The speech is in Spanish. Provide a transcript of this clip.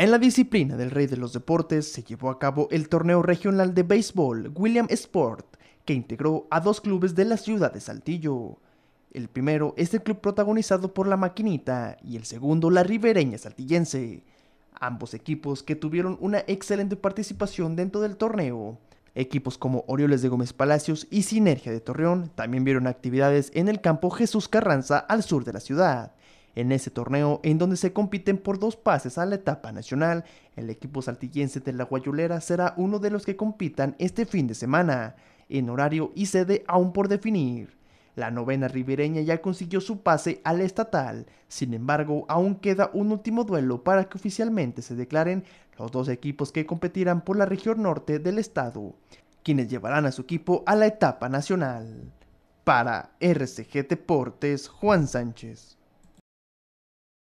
En la disciplina del rey de los deportes se llevó a cabo el torneo regional de béisbol William Sport, que integró a dos clubes de la ciudad de Saltillo. El primero es el club protagonizado por la Maquinita y el segundo la Ribereña Saltillense, ambos equipos que tuvieron una excelente participación dentro del torneo. Equipos como Orioles de Gómez Palacios y Sinergia de Torreón también vieron actividades en el campo Jesús Carranza al sur de la ciudad. En ese torneo, en donde se compiten por dos pases a la etapa nacional, el equipo saltillense de la Guayulera será uno de los que compitan este fin de semana, en horario y sede aún por definir. La novena ribereña ya consiguió su pase al estatal, sin embargo aún queda un último duelo para que oficialmente se declaren los dos equipos que competirán por la región norte del estado, quienes llevarán a su equipo a la etapa nacional. Para RCG Deportes, Juan Sánchez.